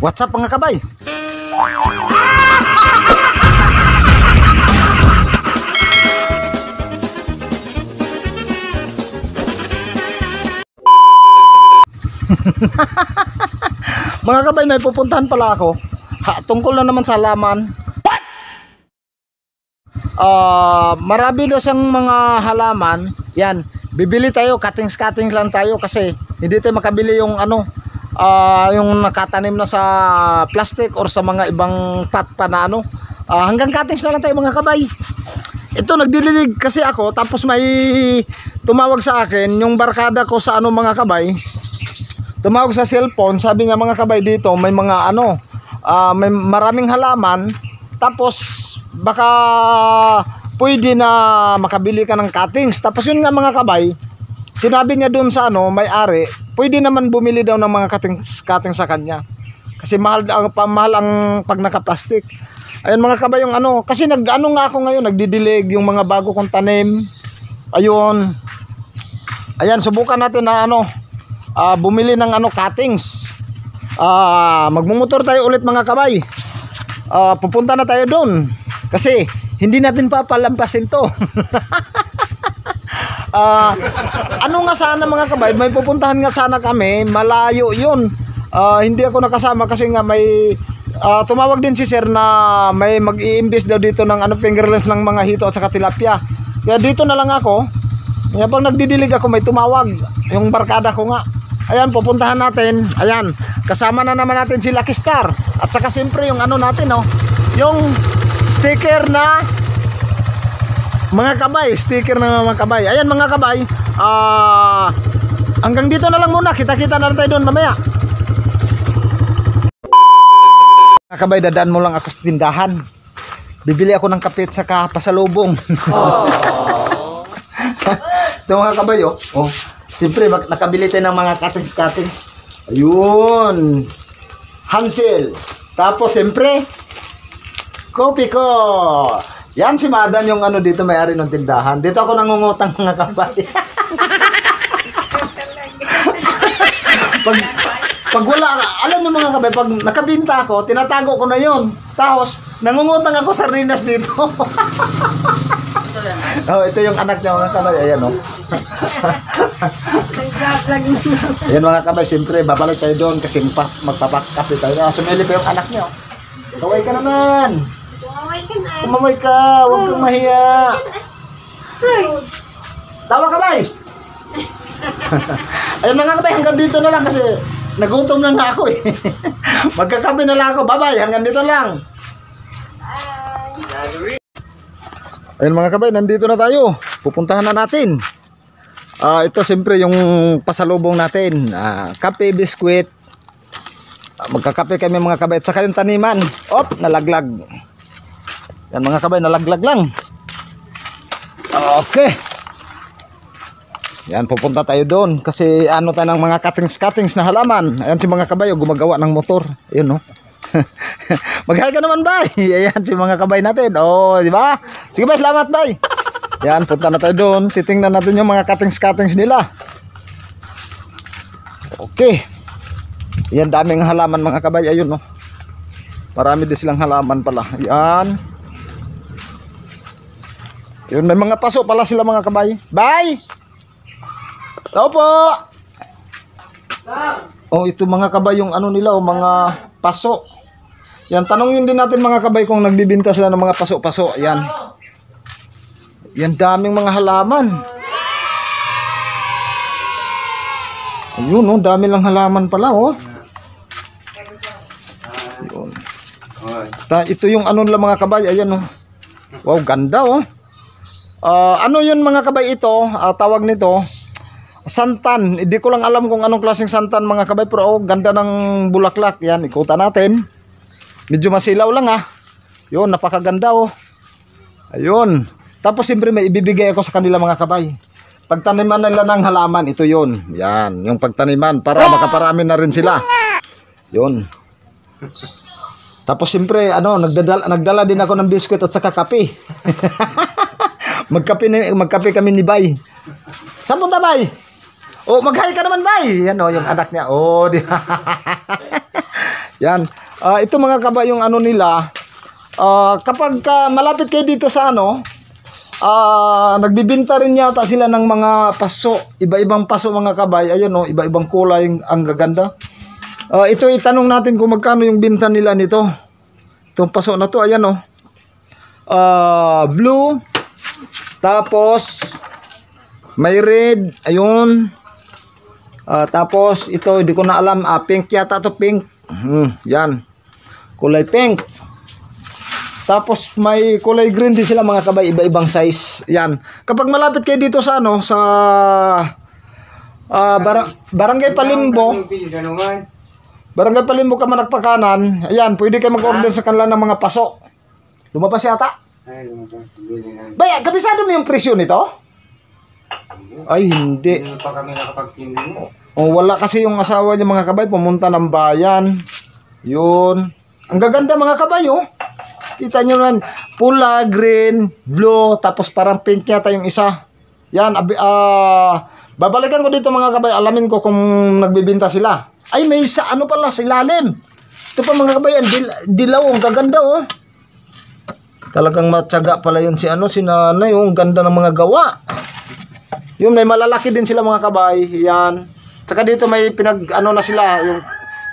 What's up mga kabay? mga kabay may pupuntahan pala ako ha, tungkol na naman sa halaman uh, ah, marami daw siyang mga halaman yan bibili tayo cuttings cuttings lang tayo kasi hindi tayo makabili yung ano uh, yung nakatanim na sa plastic or sa mga ibang pot pa na ano uh, hanggang cuttings na lang tayo mga kabay ito nagdililig kasi ako tapos may tumawag sa akin yung barkada ko sa ano mga kabay tumawag sa cellphone sabi niya mga kabay dito may mga ano uh, may maraming halaman tapos baka pwede na makabili ka ng cuttings tapos yun nga mga kabay Sinabi niya doon sa ano, may-ari, pwede naman bumili daw ng mga cutting, sa kanya. Kasi mahal ang pamahal ang pag naka-plastic. Ayun mga kabayong ano, kasi nag-ano nga ako ngayon, nagdidilig yung mga bago kong tanim. Ayun. Ayan, subukan natin na ano, uh, bumili ng ano cuttings. Uh, magmumotor tayo ulit mga kabay. Uh, pupunta na tayo doon. Kasi hindi natin papalampasin to. Uh, ano nga sana mga kabayan, may pupuntahan nga sana kami, malayo yun. Uh, hindi ako nakasama kasi nga may uh, tumawag din si sir na may mag-iimbis daw dito ng ano, fingerlens ng mga hito at saka tilapia. Kaya dito na lang ako. Kaya pag nagdidilig ako may tumawag, yung barkada ko nga. Ayan, pupuntahan natin. Ayan, kasama na naman natin si Lucky Star. At saka siyempre yung ano natin, no? Oh, yung sticker na mga kabay sticker ng mga kabay ayan mga kabay uh, hanggang dito na lang muna kita kita na lang tayo doon mamaya mga kabay dadaan mo lang ako sa tindahan bibili ako ng kapit saka pasalubong oh. ito mga kabay oh, oh. siyempre nakabili tayo ng mga cuttings cuttings ayun Hansel tapos siyempre kopi ko yan si Madan yung ano dito may-ari ng tindahan. Dito ako nangungutang mga kabayan. pag, pag wala alam mo mga kabay, pag nakabinta ako, tinatago ko na yon. Tapos, nangungutang ako sa Rinas dito. oh, ito yung anak niya mga kabay. Ayan, oh. Ayan mga kabay, siyempre, babalik tayo doon kasi magpapakapit tayo. Ah, sumili pa yung anak niya. Kaway ka naman. Umamoy ka na. Umamoy ka. Huwag kang mahiya. Ay. Tawa ka, bay. Ayun mga kabay, hanggang dito na lang kasi nagutom na na ako eh. Magkakabi na lang ako. Bye-bye. Hanggang dito lang. Ayun mga kabay, nandito na tayo. Pupuntahan na natin. Uh, ito siyempre yung pasalubong natin. Uh, kape, biskwit. Uh, magkakape kami mga kabay. At saka yung taniman. Op, nalaglag. Yan mga kabay, nalaglag lang. Okay. Yan, pupunta tayo doon kasi ano tayo ng mga cuttings-cuttings na halaman. Ayan si mga kabayo oh, gumagawa ng motor. Ayun no. Oh. Maghay ka naman, bay. Ayan si mga kabay natin. Oh, di ba? Sige, bay, salamat, bay. Yan, punta na tayo doon. Titingnan natin yung mga cuttings-cuttings nila. Okay. Yan, daming halaman mga kabay. Ayun, no. Oh. Marami din silang halaman pala. Yan. Yun, may mga paso pala sila mga kabay. Bye! Tao po! Oh, ito mga kabay yung ano nila, oh, mga paso. Yan, tanongin din natin mga kabay kung nagbibinta sila ng mga paso-paso. Yan. Yan, daming mga halaman. Ayun, oh, dami lang halaman pala, oh. Yun. Ta, ito yung ano nila mga kabay. Ayan, oh. Wow, ganda, oh. Uh, ano yun mga kabay ito? Uh, tawag nito. Santan. Hindi ko lang alam kung anong klaseng santan mga kabay. Pero oh, ganda ng bulaklak. Yan, ikutan natin. Medyo masilaw lang ah. Yun, napakaganda oh. Ayun. Tapos siyempre may ibibigay ako sa kanila mga kabay. Pagtaniman nila ng halaman, ito yun. Yan, yung pagtaniman para makaparami na rin sila. Yun. Tapos siyempre, ano, nagdadala, nagdala din ako ng biskwit at saka kape. Magkape, magkape kami ni Bay. Saan punta, Bay? Oh, maghay ka naman, Bay. Yan oh, yung anak niya. Oh, di. Yan. Uh, ito mga kaba yung ano nila. Uh, kapag ka ah, malapit kayo dito sa ano, uh, nagbibinta rin yata sila ng mga paso. Iba-ibang paso mga kabay. Ayun oh, iba-ibang kulay ang gaganda. Uh, ito itanong natin kung magkano yung binta nila nito. Itong paso na to, ayan oh. Uh, blue, tapos, may red. Ayun. Uh, tapos, ito, hindi ko na alam. Ah, pink yata to pink. Hmm, yan. Kulay pink. Tapos may kulay green din sila mga kabay, iba-ibang size. Yan. Kapag malapit kayo dito sa ano, sa uh, ah, bar Barangay Palimbo. Barangay Palimbo ka man nagpakanan. Ayan, pwede kayo mag-order sa kanila ng mga paso. Lumabas yata. Ano Baya, kabisado mo yung presyo nito? Ay, hindi. Hindi pa kami nakapagtindi mo. Oh, wala kasi yung asawa niya mga kabay, pumunta ng bayan. Yun. Ang gaganda mga kabay, oh. Kita nyo naman, pula, green, blue, tapos parang pink yata yung isa. Yan, abi, uh, babalikan ko dito mga kabay, alamin ko kung nagbibinta sila. Ay, may isa, ano pala, sa ilalim. Ito pa mga kabay, dilaw, ang gaganda, oh. Talagang matyaga pala yun si ano, si nanay. Yung oh, ganda ng mga gawa. Yun, may malalaki din sila mga kabay. Yan. Saka dito may pinag, ano na sila, yung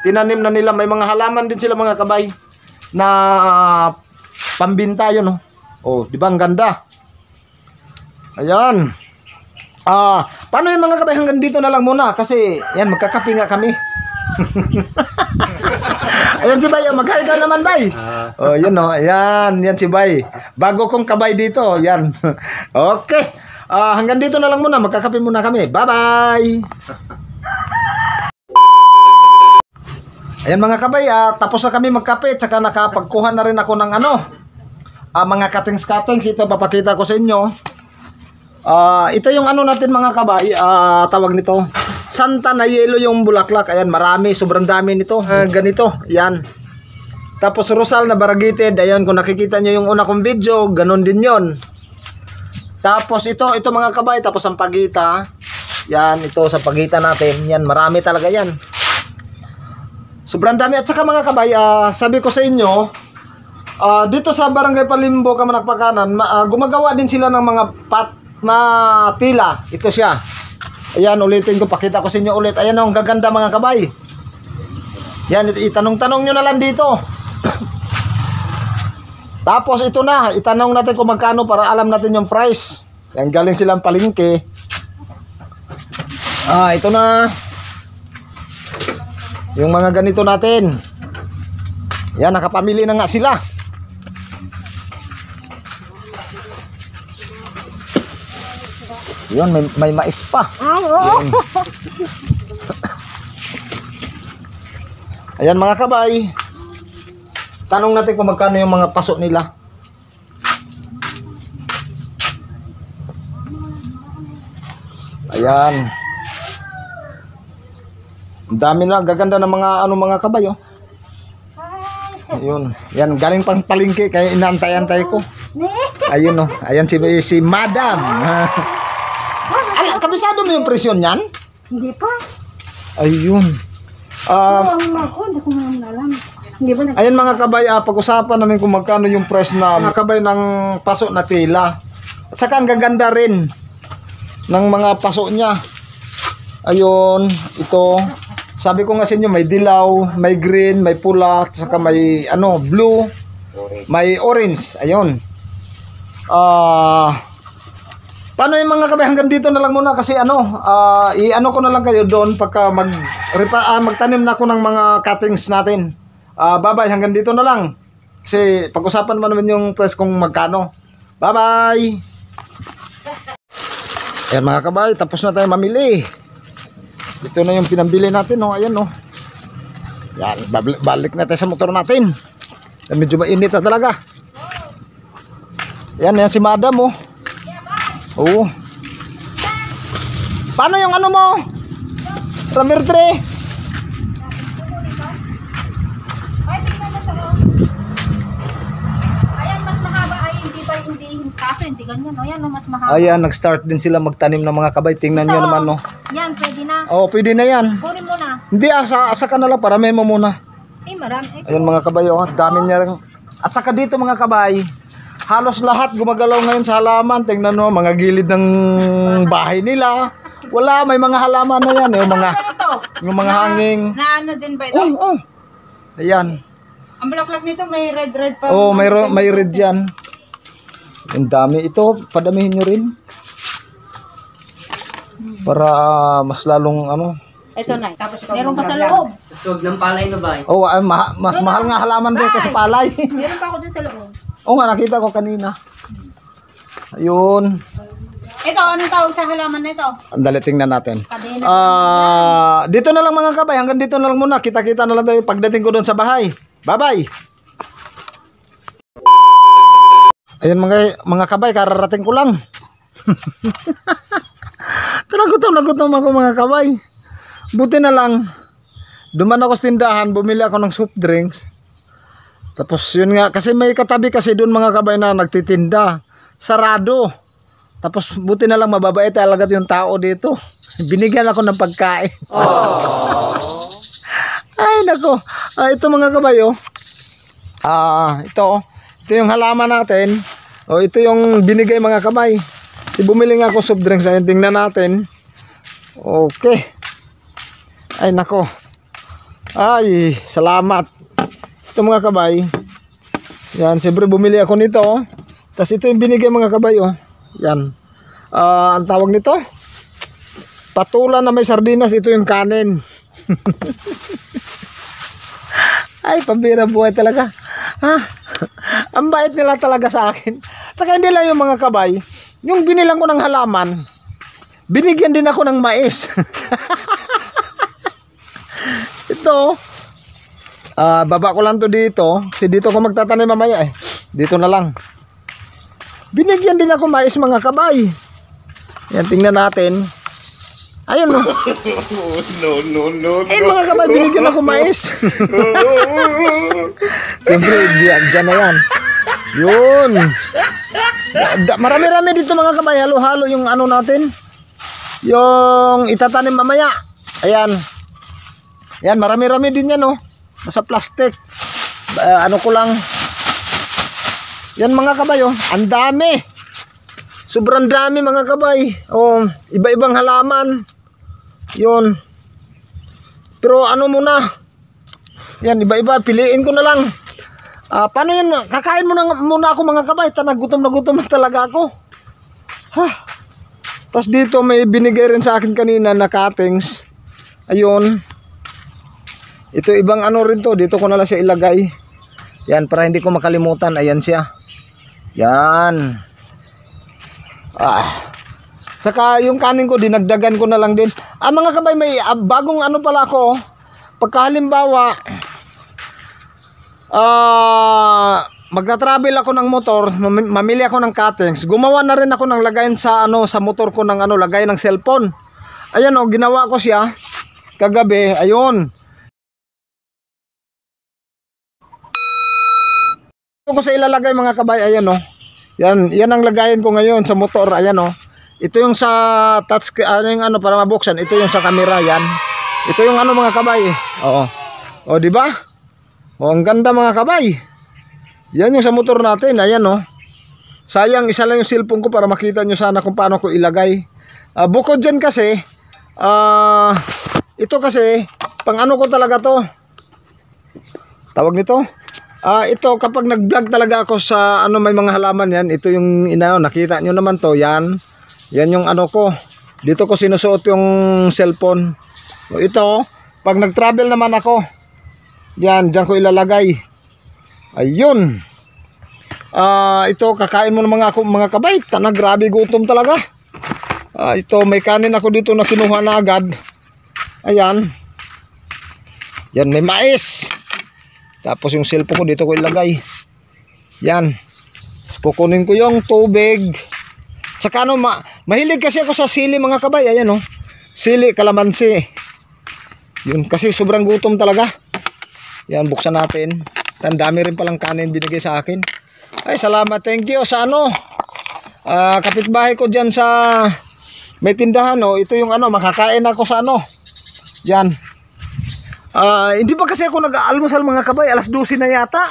tinanim na nila. May mga halaman din sila mga kabay na uh, pambinta yun. Oh, oh di ba ang ganda? Ayan. Ah, uh, paano yung mga kabay hanggang dito na lang muna kasi yan magkakape nga kami. Ayan si Bay, oh, mag ka naman Bay. Ah. Oh, yun no. Oh, ayan, yan si Bay. Bago kong kabay dito, yan. okay. Uh, hanggang dito na lang muna, magkakape muna kami. Bye-bye. Ayan mga kabay, uh, tapos na kami magkape at saka nakapagkuha na rin ako ng ano, uh, mga cuttings-cuttings. Ito, papakita ko sa inyo. Uh, ito yung ano natin mga kabay, uh, ah, tawag nito. Santa na yelo yung bulaklak. Ayan, marami, sobrang dami nito. Uh, ganito, yan. Tapos Rosal na baragated. Ayan, kung nakikita niyo yung una kong video, ganun din yon. Tapos ito, ito mga kabay, tapos ang pagita. Yan, ito sa pagita natin. Yan, marami talaga yan. Sobrang dami. At saka mga kabay, uh, sabi ko sa inyo, uh, dito sa Barangay Palimbo, Kamanakpakanan, uh, gumagawa din sila ng mga pot na tila. Ito siya. Ayan, ulitin ko. Pakita ko sa inyo ulit. Ayan oh, ang gaganda mga kabay. Yan, itanong-tanong nyo na lang dito. Tapos ito na, itanong natin kung magkano para alam natin yung price. Yan, galing silang palingke. Ah, ito na. Yung mga ganito natin. Yan, nakapamili na nga sila. Yun, may, may mais pa. Ay, ah, Ayan mga kabay. Tanong natin kung magkano yung mga paso nila. Ayan. Ang dami na. Gaganda ng mga ano mga kabay oh. Ayun. Yan, galing pang palingki kaya inaantay-antay ko. Ayun oh. Ayan si, si Madam. mo ano yung presyon niyan? Hindi pa. Ayun. Uh, ako, hindi ko alam. Hindi ba ayan mga kabay, ah, pag-usapan namin kung magkano yung price na mga kabay ng paso na tela. At saka ang gaganda rin ng mga paso niya. Ayun, ito. Sabi ko nga sa inyo, may dilaw, may green, may pula, at saka may ano, blue, may orange. Ayun. Ah... Uh, Paano yung mga kabay hanggang dito na lang muna kasi ano, uh, i-ano ko na lang kayo doon pagka mag uh, magtanim na ako ng mga cuttings natin. Uh, bye-bye hanggang dito na lang. Kasi pag-usapan pa naman yung press kung magkano. Bye-bye. Eh mga kabay, tapos na tayo mamili. Ito na yung pinambili natin, no? Oh. Ayan, no? Oh. Yan, balik na tayo sa motor natin. Medyo mainit na talaga. Yan, yan si madam, oh. Oo. Paano yung ano mo? Rubber tray? Ay, tingnan mo ito. Oh. mas mahaba. Ay, hindi ba, hindi. Kaso, hindi ganyan. no? yan, no, mas mahaba. Ayan, nag-start din sila magtanim ng mga kabay. Tingnan nyo oh. naman, no. Yan, pwede na. Oo, pwede na yan. Kunin mo na. Hindi, asa, ah, asa ka na lang. Paramihin mo muna. Eh, marami. Ayan, mga kabay, oh. Dami oh. niya rin. At saka dito, mga kabay halos lahat gumagalaw ngayon sa halaman. Tingnan mo, mga gilid ng bahay nila. Wala, may mga halaman na yan. Eh, yung mga, yung mga hanging. Na ano din ba ito? Oh, oh. Ayan. Ang bulaklak nito may red-red pa. Oo, oh, may, may red yan. Ang dami ito. Padamihin nyo rin. Para uh, mas lalong ano. Ito na. Tapos meron pa sa loob. Sa loob ng palay na ba? Oo, oh, ah, ma mas mahal nga halaman din kasi palay. meron pa ako dun sa loob. Oo nga, nakita ko kanina. Ayun. Ito, anong tawag sa halaman nito? ito? Andali, tingnan natin. Kadena. Ah, dito na lang mga kabay. Hanggang dito na lang muna. Kita-kita na lang tayo pagdating ko doon sa bahay. Bye-bye! Ayun mga, mga kabay, kararating ko lang. Tanagutom na gutom ako mga kabay. Buti na lang. Duman ako sa tindahan, bumili ako ng soft drinks. Tapos yun nga, kasi may katabi kasi doon mga kabay na nagtitinda. Sarado. Tapos buti na lang mababait talaga yung tao dito. Binigyan ako ng pagkain. Ay nako. Ah, ito mga kabayo. Oh. Ah, ito. Oh. Ito yung halaman natin. O oh, ito yung binigay mga kamay. Si bumili nga ako soft drinks. Ayan, tingnan natin. Okay. Ay, nako. Ay, salamat ito mga kabay yan siyempre bumili ako nito oh. tapos ito yung binigay mga kabay oh. yan uh, ang tawag nito patulan na may sardinas ito yung kanin ay pambira buhay talaga ha ang bait nila talaga sa akin tsaka hindi lang yung mga kabay yung binilang ko ng halaman binigyan din ako ng mais ito oh uh, baba ko lang to dito Si dito ko magtatanim mamaya eh dito na lang binigyan din ako mais mga kabay yan tingnan natin ayun no no no no, no. ayun mga kabay binigyan ako mais siyempre dyan, diyan na yan yun marami-rami dito mga kabay halo-halo yung ano natin yung itatanim mamaya ayan ayan marami-rami din yan no nasa plastic uh, ano ko lang yan mga kabay oh ang dami sobrang dami mga kabay oh, iba ibang halaman yun pero ano muna yan iba iba piliin ko na lang uh, paano yan kakain muna, muna ako mga kabay tanagutom na gutom na talaga ako ha tapos dito may binigay rin sa akin kanina na cuttings ayun ito ibang ano rin to. Dito ko na lang siya ilagay. Yan para hindi ko makalimutan. Ayan siya. Yan. Ah. Saka yung kanin ko dinagdagan ko na lang din. Ah mga kabay may ah, bagong ano pala ako. Oh. Pagkahalimbawa ah magta-travel ako ng motor, mamili ako ng cuttings. Gumawa na rin ako ng lagayan sa ano sa motor ko ng ano lagayan ng cellphone. Ayan oh, ginawa ko siya kagabi. Ayun. Ito ko sa ilalagay mga kabay, ayan o. Oh. Yan, yan ang lagayin ko ngayon sa motor, ayan o. Oh. Ito yung sa touch, ano yung ano para mabuksan, ito yung sa camera, yan. Ito yung ano mga kabay, oo. Oh, di ba? O, ang ganda mga kabay. Yan yung sa motor natin, ayan o. Oh. Sayang, isa lang yung cellphone ko para makita nyo sana kung paano ko ilagay. Uh, bukod dyan kasi, uh, ito kasi, pang ano ko talaga to. Tawag nito? Uh, ito kapag nag-vlog talaga ako sa ano may mga halaman yan, ito yung inaano, nakita niyo naman to, yan. Yan yung ano ko. Dito ko sinusuot yung cellphone. So, ito, pag nag-travel naman ako, yan, diyan ko ilalagay. Ayun. Uh, ito, kakain mo ng mga, mga kabait, Tana, grabe gutom talaga. Uh, ito, may kanin ako dito na kinuha na agad. Ayan. Yan, may mais. Tapos yung cellphone ko dito ko ilagay. Yan. Kukunin ko yung tubig. Tsaka ano, ma mahilig kasi ako sa sili mga kabay. Ayan o. Oh. Sili, kalamansi. Yun, kasi sobrang gutom talaga. Yan, buksan natin. Tandami rin palang kanin binigay sa akin. Ay, salamat. Thank you. Sa ano? Uh, kapitbahay ko dyan sa may tindahan. Oh. Ito yung ano, makakain ako sa ano. Yan. Uh, hindi pa kasi ako nag-aalmusal mga kabay. Alas 12 na yata.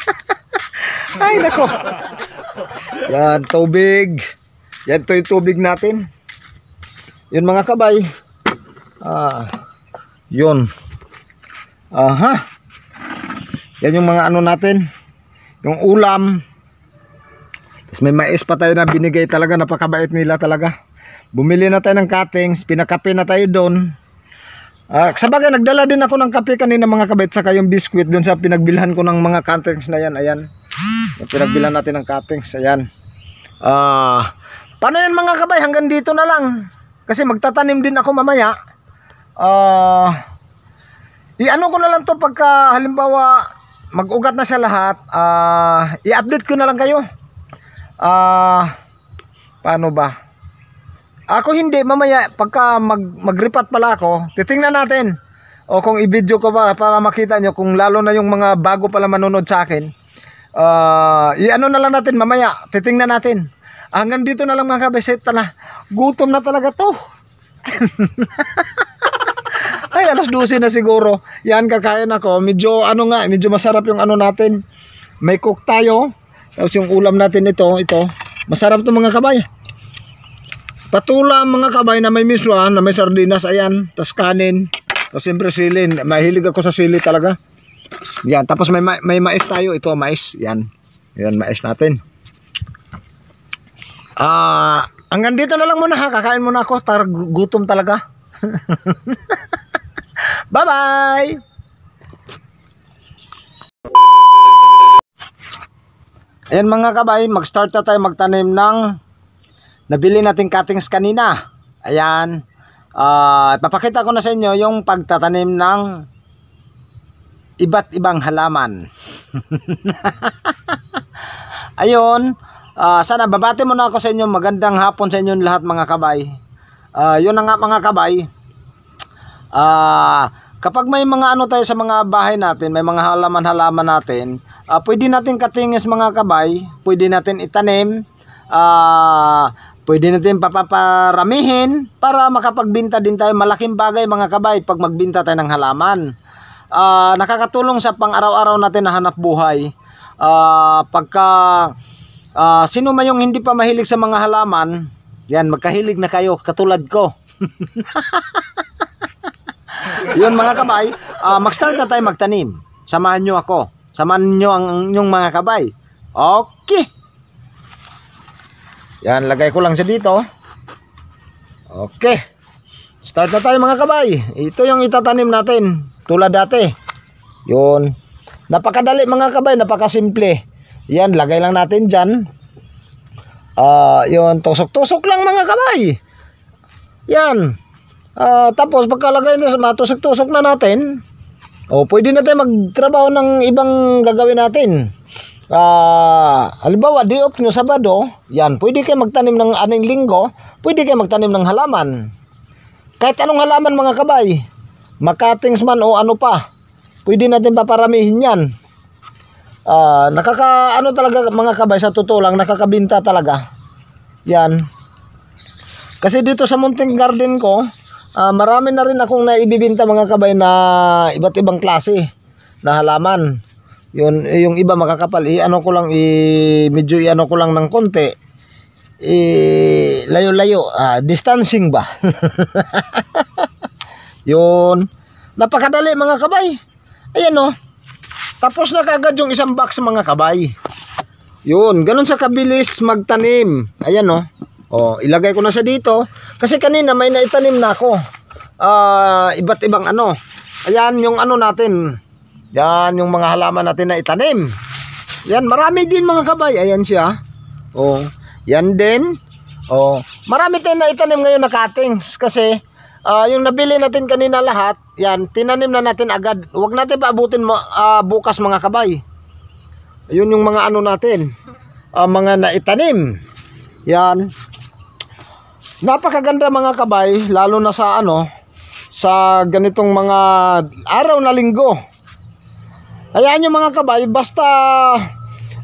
Ay, nako. Yan, tubig. Yan to yung tubig natin. Yun mga kabay. Ah, yun. Aha. Yan yung mga ano natin. Yung ulam. Tapos may mais pa tayo na binigay talaga. Napakabait nila talaga. Bumili na tayo ng cuttings. Pinakape na tayo doon. Uh, sa bagay, nagdala din ako ng kape kanina mga kabait saka yung biscuit doon sa pinagbilhan ko ng mga cuttings na yan. Ayan. Pinagbilhan natin ng cuttings. Ayan. Ah, uh, paano yan mga kabay? Hanggang dito na lang. Kasi magtatanim din ako mamaya. Ah, uh, i-ano ko na lang to pagka halimbawa mag-ugat na siya lahat. Ah, uh, i-update ko na lang kayo. Ah, uh, paano ba? Ako hindi, mamaya pagka mag, magripat pala ako, titingnan natin. O kung i-video ko pa para makita nyo kung lalo na yung mga bago pala manonood sa akin. Uh, i-ano na lang natin mamaya, titingnan natin. Hanggang dito na lang mga kabeseta na. Gutom na talaga to. Ay, alas 12 na siguro. Yan, kakain ako. Medyo, ano nga, medyo masarap yung ano natin. May cook tayo. Tapos yung ulam natin ito, ito. Masarap to mga kabayan. Patula mga kabay na may miswa, na may sardinas, ayan. tas kanin. Tapos siyempre sili. Mahilig ako sa sili talaga. Yan. Tapos may, ma may mais tayo. Ito mais. Yan. Yan mais natin. Ah, uh, hanggang dito na lang muna ha. Kakain muna ako. Tar gutom talaga. Bye-bye! Ayan mga kabay, mag-start na tayo magtanim ng nabili natin cuttings kanina. Ayan. Uh, ah, papakita ko na sa inyo yung pagtatanim ng iba't ibang halaman. Ayun. Uh, sana babati muna ako sa inyo. Magandang hapon sa inyo lahat mga kabay. Uh, yun na nga mga kabay. Uh, kapag may mga ano tayo sa mga bahay natin, may mga halaman-halaman natin, uh, pwede natin katingis mga kabay, pwede natin itanim. Ah... Uh, Pwede natin papaparamihin para makapagbinta din tayo. Malaking bagay mga kabay pag magbinta tayo ng halaman. Uh, nakakatulong sa pang-araw-araw natin na hanap buhay. Uh, pagka uh, sino man yung hindi pa mahilig sa mga halaman, yan, magkahilig na kayo katulad ko. Yun mga kabay, uh, mag-start na tayo magtanim. Samahan nyo ako. Samahan nyo ang inyong mga kabay. Okay. Yan, lagay ko lang siya dito. Okay. Start na tayo mga kabay. Ito yung itatanim natin. Tulad dati. Yun. Napakadali mga kabay. Napakasimple. Yan, lagay lang natin dyan. Uh, yun, tusok-tusok lang mga kabay. Yan. Uh, tapos pagkalagay na matusok-tusok na natin. O, pwede na tayo magtrabaho ng ibang gagawin natin. Ah, halimbawa di off nyo Sabado, yan, pwede kayo magtanim ng aning linggo, pwede kayo magtanim ng halaman. Kahit anong halaman mga kabay, makatings man o ano pa, pwede natin paparamihin yan. Ah, nakaka ano talaga mga kabay sa totoo lang nakakabinta talaga yan kasi dito sa Munting Garden ko uh, marami na rin akong naibibinta mga kabay na iba't ibang klase na halaman yun, eh, yung iba makakapal, i-ano ko lang, i medyo i-ano ko lang ng konti. I layo-layo, ah, distancing ba? yun. Napakadali mga kabay. Ayan oh. Tapos na kagad yung isang box mga kabay. Yun, ganun sa kabilis magtanim. Ayan oh. Oh, ilagay ko na sa dito kasi kanina may naitanim na ako. Ah, iba't ibang ano. Ayan yung ano natin, yan yung mga halaman natin na itanim. Yan, marami din mga kabay. Ayan siya. Oh, yan din. Oh, marami tayong naitanim ngayon na cuttings kasi uh, yung nabili natin kanina lahat, yan, tinanim na natin agad. Huwag natin paabutin uh, bukas mga kabay. Ayun yung mga ano natin, uh, mga naitanim. Yan. Napakaganda mga kabay, lalo na sa ano, sa ganitong mga araw na linggo. Hayaan nyo mga kabay, basta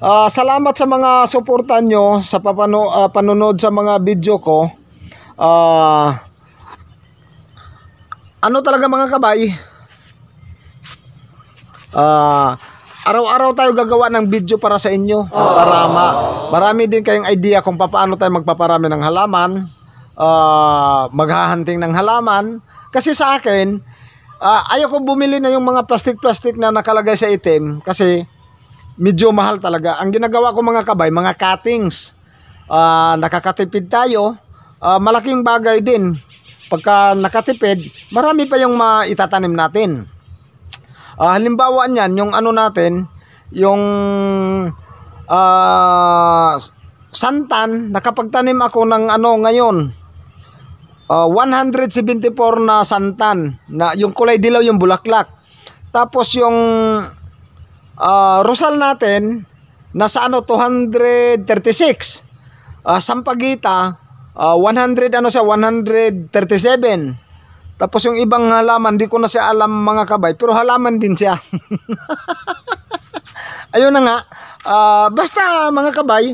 uh, salamat sa mga suporta nyo sa papano, uh, panonood sa mga video ko. Uh, ano talaga mga kabay? Uh, Araw-araw tayo gagawa ng video para sa inyo. Para ma marami din kayong idea kung paano tayo magpaparami ng halaman. Uh, maghahunting ng halaman. Kasi sa akin, uh, ayoko bumili na yung mga plastic-plastic na nakalagay sa itim kasi medyo mahal talaga. Ang ginagawa ko mga kabay, mga cuttings. Uh, nakakatipid tayo. Uh, malaking bagay din. Pagka nakatipid, marami pa yung maitatanim natin. Uh, halimbawa niyan, yung ano natin, yung uh, santan, nakapagtanim ako ng ano ngayon, uh, ah, 174 na santan na yung kulay dilaw yung bulaklak tapos yung uh, rosal natin nasa ano 236 uh, ah, sampagita uh, 100 ano siya 137 tapos yung ibang halaman di ko na siya alam mga kabay pero halaman din siya ayun na nga uh, basta mga kabay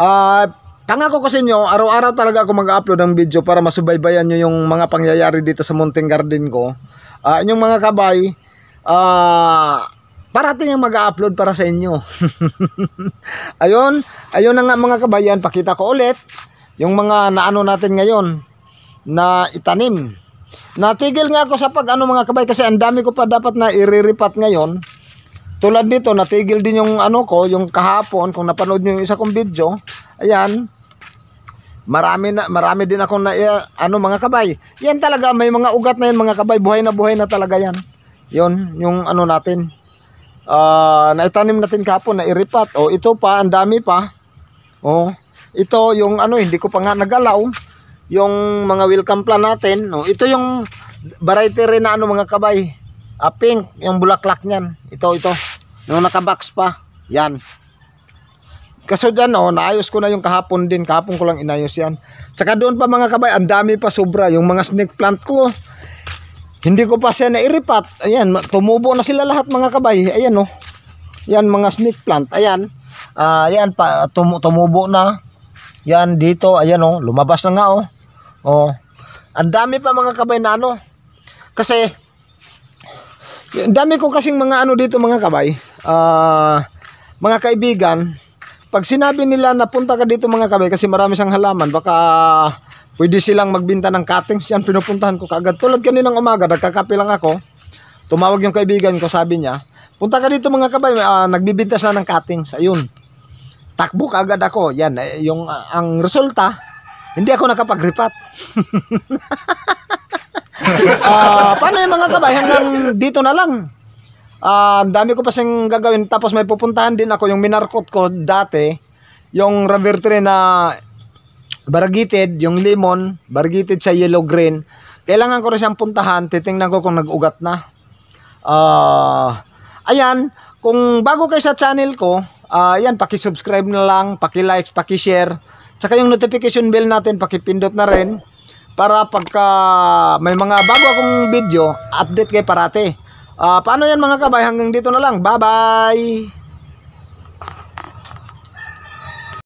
uh, Tangako ko sa inyo, araw-araw talaga ako mag-upload ng video para masubaybayan nyo yung mga pangyayari dito sa Munting Garden ko. Uh, inyong mga kabay, uh, parating yung mag-upload para sa inyo. ayun, ayun na nga mga kabayan, pakita ko ulit yung mga naano natin ngayon na itanim. Natigil nga ako sa pag-ano mga kabay kasi ang dami ko pa dapat na iriripat ngayon. Tulad nito, natigil din yung ano ko, yung kahapon, kung napanood nyo yung isa kong video. Ayan, Marami na marami din ako na eh, ano mga kabay. Yan talaga may mga ugat na yan mga kabay. Buhay na buhay na talaga yan. 'Yon yung ano natin. Uh, naitanim natin kahapon na iripat. oh, ito pa, ang dami pa. Oh, ito yung ano hindi ko pa nga nagalaw yung mga welcome plant natin. Oh, ito yung variety rin na ano mga kabay. Ah, pink yung bulaklak niyan. Ito ito. Yung naka-box pa. Yan. Kaso dyan, oh, naayos ko na yung kahapon din. Kahapon ko lang inayos yan. Tsaka doon pa mga kabay, ang dami pa sobra. Yung mga snake plant ko, oh. hindi ko pa siya nairipat. Ayan, tumubo na sila lahat mga kabay. Ayan, oh. Yan, mga snake plant. Ayan. Uh, ayan, pa, tum tumubo na. Yan, dito. Ayan, oh. Lumabas na nga, oh. Oh. Ang dami pa mga kabay na ano. Kasi, ang dami ko kasing mga ano dito mga kabay. Ah... Uh, mga kaibigan, pag sinabi nila na punta ka dito mga kabe kasi marami siyang halaman, baka ah, pwede silang magbinta ng cuttings yan. Pinupuntahan ko kagad Tulad kaninang umaga, nagkakape lang ako. Tumawag yung kaibigan ko, sabi niya, punta ka dito mga kabay, uh, ah, nagbibintas na ng cuttings. Ayun. Takbo kagad ako. Yan, eh, yung uh, ang resulta, hindi ako nakapagripat. uh, paano yung mga kabay? Hanggang dito na lang uh, dami ko pa siyang gagawin tapos may pupuntahan din ako yung minarkot ko dati yung reverter na bargited, yung lemon bargited sa yellow green kailangan ko rin siyang puntahan titingnan ko kung nag-ugat na uh, ayan kung bago kayo sa channel ko uh, ayan paki-subscribe na lang paki-likes paki-share tsaka yung notification bell natin paki-pindot na rin para pagka may mga bago akong video update kay parate Uh, paano yan mga kabay? Hanggang dito na lang. Bye-bye!